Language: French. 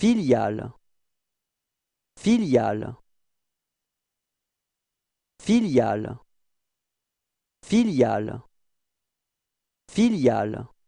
Filiale Filiale Filiale Filiale Filiale